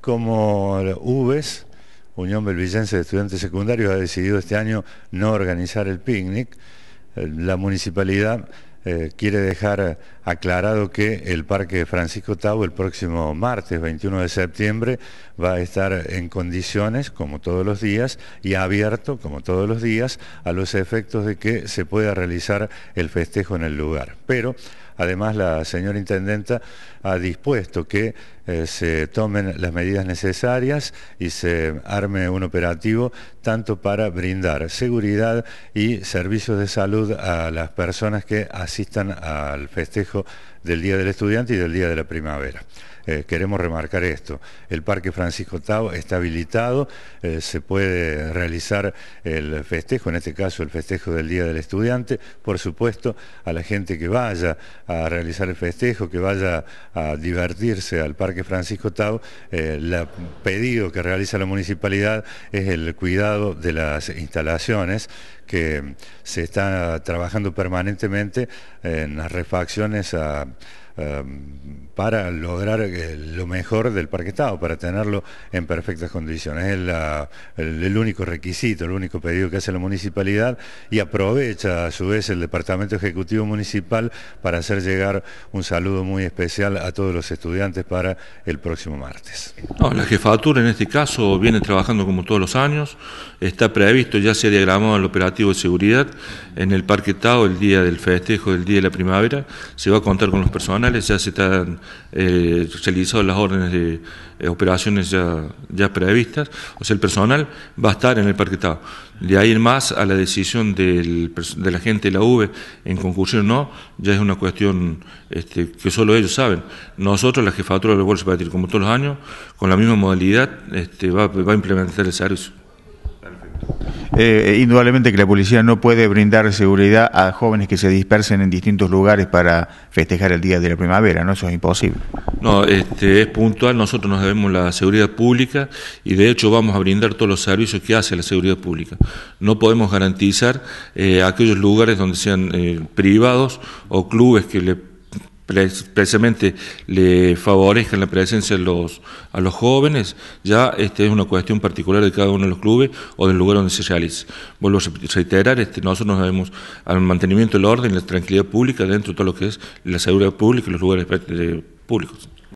como UBES, Unión Belvillense de Estudiantes Secundarios, ha decidido este año no organizar el picnic. Eh, la municipalidad eh, quiere dejar aclarado que el Parque Francisco Tau el próximo martes 21 de septiembre va a estar en condiciones como todos los días y abierto como todos los días a los efectos de que se pueda realizar el festejo en el lugar. Pero además la señora Intendenta ha dispuesto que eh, se tomen las medidas necesarias y se arme un operativo tanto para brindar seguridad y servicios de salud a las personas que asistan al festejo del Día del Estudiante y del Día de la Primavera. Eh, queremos remarcar esto. El Parque Francisco Tao está habilitado, eh, se puede realizar el festejo, en este caso el festejo del Día del Estudiante. Por supuesto, a la gente que vaya a realizar el festejo, que vaya a divertirse al Parque Francisco Tau, el eh, pedido que realiza la municipalidad es el cuidado de las instalaciones que se está trabajando permanentemente en las refacciones a Em, para lograr eh, lo mejor del parque Estado, para tenerlo en perfectas condiciones. Es el, único requisito, el único pedido que hace la municipalidad y aprovecha a su vez el Departamento Ejecutivo Municipal para hacer llegar un saludo muy especial a todos los estudiantes para el próximo martes. la jefatura en este caso viene trabajando como todos los años, está previsto, ya se ha diagramado el operativo de seguridad en el parque Estado el día del festejo, el día de la primavera, se va a contar con los personales, ya se están eh, las órdenes de eh, operaciones ya, previstas, o sea, el personal va a estar en el parquetado. De ahí en más a la decisión del, de la gente de la V en concursión o no, ya es una cuestión este, que solo ellos saben. Nosotros, la jefatura de los bolsos, como todos los años, con la misma modalidad, este, va, va a implementar el servicio. Eh, eh, indudablemente que la policía no puede brindar seguridad a jóvenes que se dispersen en distintos lugares para festejar el Día de la Primavera, ¿no? Eso es imposible. No, este, es puntual, nosotros nos debemos la seguridad pública y de hecho vamos a brindar todos los servicios que hace la seguridad pública. No podemos garantizar eh, aquellos lugares donde sean privados o clubes que le precisamente le favorezcan la presencia a los, jóvenes, ya este es una cuestión particular de cada uno de los clubes o del lugar donde se realice. Vuelvo a reiterar, este, nosotros nos debemos al mantenimiento del orden la tranquilidad pública dentro de todo lo que es la seguridad pública y los lugares públicos.